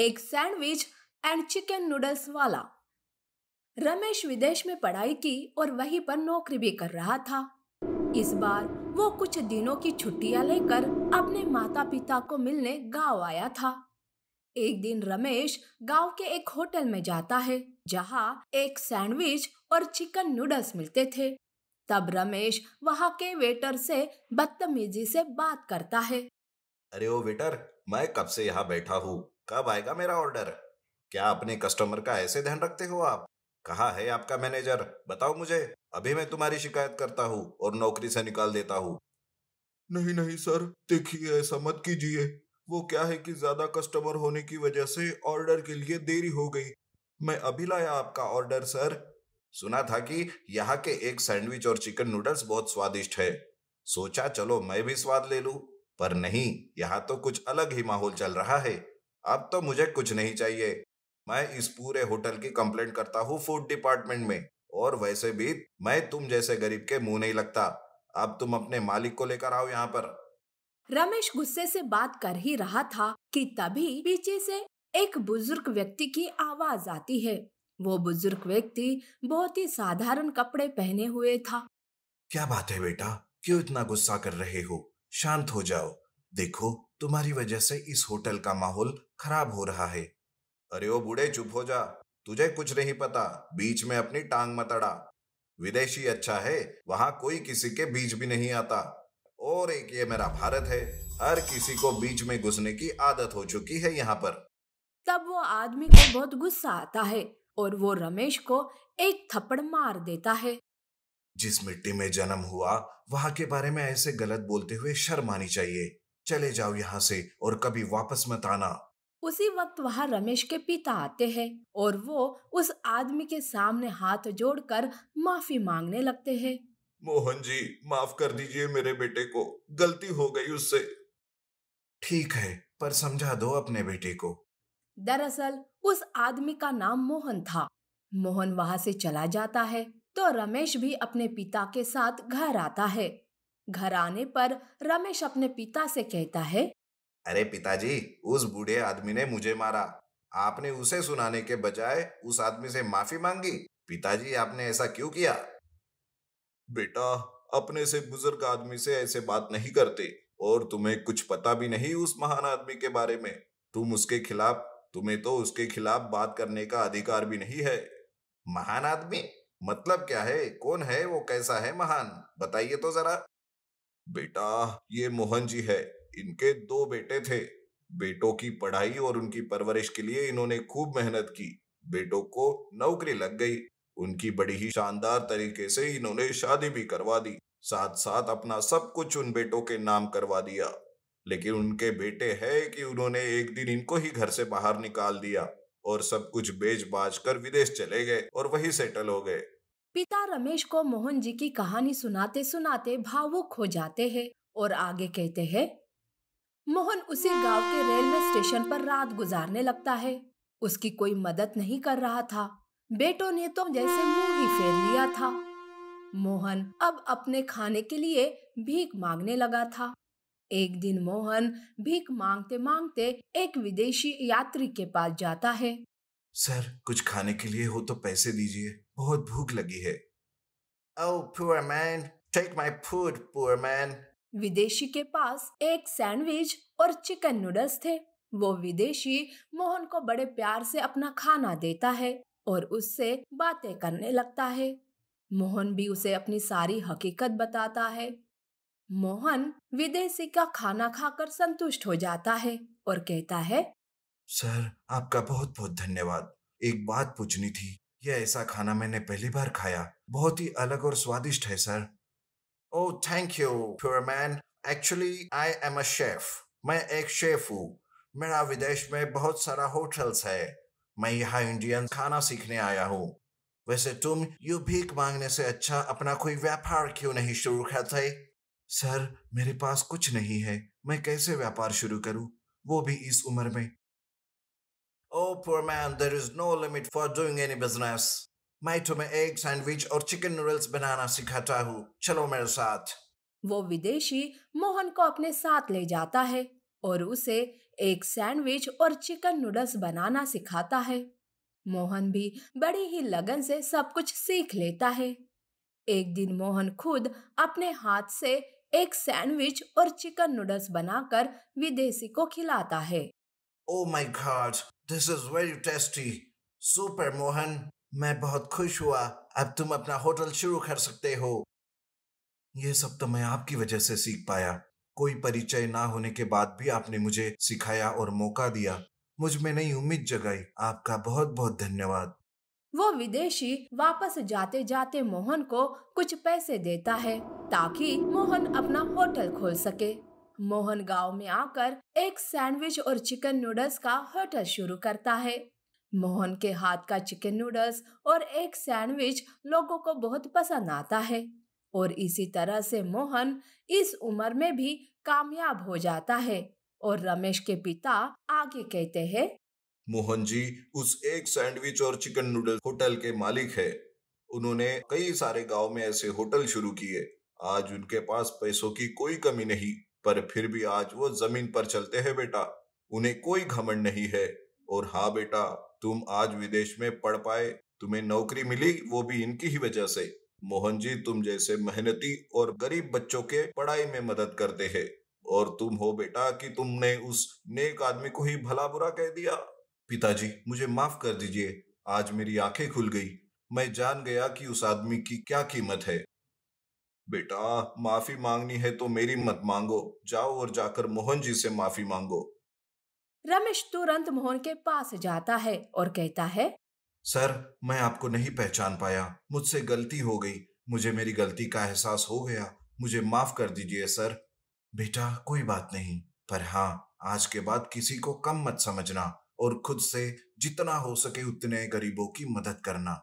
एक sandwich and chicken noodles वाला रमेश विदेश में पढ़ाई की और वहीं पर नौकरी भी कर रहा था इस बार वो कुछ दिनों की छुट्टियां लेकर अपने माता पिता को मिलने गांव आया था एक दिन रमेश गांव के एक होटल में जाता है जहां एक सैंडविच और चिकन नूडल्स मिलते थे तब रमेश वहां के वेटर से बदतमीजी से बात करता है अरे ओ वेटर मैं कब से यहाँ बैठा हूँ कब आएगा मेरा ऑर्डर क्या अपने कस्टमर का ऐसे ध्यान रखते हो आप कहा है आपका मैनेजर बताओ मुझे अभी मैं तुम्हारी शिकायत करता हूँ और नौकरी से निकाल देता हूँ नहीं नहीं सर देखिए ऐसा मत कीजिए वो क्या है कि ज्यादा कस्टमर होने की वजह से ऑर्डर के लिए देरी हो गई मैं अभी लाया आपका ऑर्डर सर सुना था कि यहाँ के एक सैंडविच और चिकन नूडल्स बहुत स्वादिष्ट है सोचा चलो मैं भी स्वाद ले लू पर नहीं यहाँ तो कुछ अलग ही माहौल चल रहा है अब तो मुझे कुछ नहीं चाहिए मैं इस पूरे होटल की कंप्लेंट करता हूँ फूड डिपार्टमेंट में और वैसे भी मैं तुम जैसे गरीब के मुंह नहीं लगता अब तुम अपने मालिक को लेकर आओ यहाँ पर रमेश गुस्से से बात कर ही रहा था कि तभी पीछे से एक बुजुर्ग व्यक्ति की आवाज आती है वो बुजुर्ग व्यक्ति बहुत ही साधारण कपड़े पहने हुए था क्या बात है बेटा क्यों इतना गुस्सा कर रहे हो शांत हो जाओ देखो तुम्हारी वजह से इस होटल का माहौल खराब हो रहा है अरे ओ बूढ़े चुप हो जा तुझे कुछ नहीं पता बीच में अपनी टांग मत अड़ा विदेशी अच्छा है वहां कोई किसी के बीच भी नहीं आता और एक ये मेरा भारत है हर किसी को बीच में घुसने की आदत हो चुकी है यहाँ पर तब वो आदमी को बहुत गुस्सा आता है और वो रमेश को एक थप्पड़ मार देता है जिस मिट्टी में जन्म हुआ वहां के बारे में ऐसे गलत बोलते हुए शर्म आनी चाहिए चले जाओ यहाँ से और कभी वापस मत आना उसी वक्त वहाँ रमेश के पिता आते हैं और वो उस आदमी के सामने हाथ जोड़कर माफी मांगने लगते हैं मोहन जी माफ कर दीजिए मेरे बेटे को गलती हो गई उससे ठीक है पर समझा दो अपने बेटे को दरअसल उस आदमी का नाम मोहन था मोहन वहाँ से चला जाता है तो रमेश भी अपने पिता के साथ घर आता है घर आने पर रमेश अपने पिता से कहता है अरे पिताजी उस बूढ़े आदमी ने मुझे मारा आपने उसे सुनाने के बजाय उस आदमी से माफी मांगी पिताजी आपने ऐसा क्यों किया बेटा अपने से बुजुर्ग आदमी से ऐसे बात नहीं करते और तुम्हें कुछ पता भी नहीं उस महान आदमी के बारे में तुम उसके खिलाफ तुम्हें तो उसके खिलाफ बात करने का अधिकार भी नहीं है महान आदमी मतलब क्या है कौन है वो कैसा है महान बताइए तो जरा बेटा ये मोहन जी है इनके दो बेटे थे बेटों की पढ़ाई और उनकी परवरिश के लिए इन्होंने खूब मेहनत की बेटों को नौकरी लग गई उनकी बड़ी ही शानदार तरीके से इन्होंने शादी भी करवा दी साथ साथ अपना सब कुछ उन बेटों के नाम करवा दिया लेकिन उनके बेटे है कि उन्होंने एक दिन इनको ही घर से बाहर निकाल दिया और सब कुछ बेच बाज कर विदेश चले गए और वहीं सेटल हो गए रमेश को मोहन जी की कहानी सुनाते सुनाते भावुक हो जाते हैं और आगे कहते हैं मोहन उसी गांव के रेलवे स्टेशन पर रात गुजारने लगता है उसकी कोई मदद नहीं कर रहा था बेटों ने तो जैसे मुंह ही फेर लिया था मोहन अब अपने खाने के लिए भीख मांगने लगा था एक दिन मोहन भीख मांगते मांगते एक विदेशी यात्री के पास जाता है सर कुछ खाने के लिए हो तो पैसे दीजिए बहुत भूख लगी है Oh, poor man. Take my food, poor man. विदेशी के पास एक सैंडविच और चिकन नूडल्स थे वो विदेशी मोहन को बड़े प्यार से अपना खाना देता है और उससे बातें करने लगता है मोहन भी उसे अपनी सारी हकीकत बताता है मोहन विदेशी का खाना खाकर संतुष्ट हो जाता है और कहता है सर आपका बहुत बहुत धन्यवाद एक बात पूछनी थी यह ऐसा खाना मैंने पहली बार खाया बहुत ही अलग और स्वादिष्ट है sir O thank you pure man actually I am a chef मैं एक शेफ हूँ मेरा विदेश में बहुत सारा होटल्स है मैं यहाँ इंडियन खाना सीखने आया हूँ वैसे तुम यू भीख मांगने से अच्छा अपना कोई व्यापार क्यों नहीं शुरू करते सर मेरे पास कुछ नहीं है मैं कैसे व्यापार शुरू करूं वो भी इस उम्र में O poor man there is no limit for doing any business मैं तुम्हें एक सैंडविच और चिकन नूडल्स बनाना सिखाता हूँ चलो मेरे साथ वो विदेशी मोहन को अपने साथ ले जाता है और उसे एक सैंडविच और चिकन नूडल्स बनाना सिखाता है मोहन भी बड़ी ही लगन से सब कुछ सीख लेता है एक दिन मोहन खुद अपने हाथ से एक सैंडविच और चिकन नूडल्स बनाकर विदेशी को खिलाता है O my God this is very tasty super Mohan मैं बहुत खुश हुआ अब तुम अपना होटल शुरू कर सकते हो यह सब तो मैं आपकी वजह से सीख पाया कोई परिचय ना होने के बाद भी आपने मुझे सिखाया और मौका दिया मुझ में नई उम्मीद जगाई आपका बहुत बहुत धन्यवाद वो विदेशी वापस जाते जाते मोहन को कुछ पैसे देता है ताकि मोहन अपना होटल खोल सके मोहन गांव में आकर एक सैंडविच और चिकन नूडल्स का होटल शुरू करता है मोहन के हाथ का चिकन नूडल्स और एक सैंडविच लोगों को बहुत पसंद आता है और इसी तरह से मोहन इस उम्र में भी कामयाब हो जाता है और रमेश के पिता आगे कहते हैं मोहन जी उस एक सैंडविच और चिकन नूडल्स होटल के मालिक है उन्होंने कई सारे गांव में ऐसे होटल शुरू किए आज उनके पास पैसों की कोई कमी नहीं पर फिर भी आज वो जमीन पर चलते हैं बेटा उन्हें कोई घमंड नहीं है और हाँ बेटा तुम आज विदेश में पढ़ पाए तुम्हें नौकरी मिली वो भी इनकी ही वजह से मोहन जी तुम जैसे मेहनती और गरीब बच्चों के पढ़ाई में मदद करते हैं और तुम हो बेटा कि तुमने उस नेक आदमी को ही भला बुरा कह दिया पिताजी मुझे माफ कर दीजिए आज मेरी आंखें खुल गई मैं जान गया कि उस आदमी की क्या कीमत है बेटा माफी मांगनी है तो मेरी मत मांगो जाओ और जाकर मोहन जी से माफी मांगो रमेश तुरंत मोहन के पास जाता है और कहता है सर मैं आपको नहीं पहचान पाया मुझसे गलती हो गई मुझे मेरी गलती का एहसास हो गया मुझे माफ कर दीजिए सर बेटा कोई बात नहीं पर हाँ आज के बाद किसी को कम मत समझना और खुद से जितना हो सके उतने गरीबों की मदद करना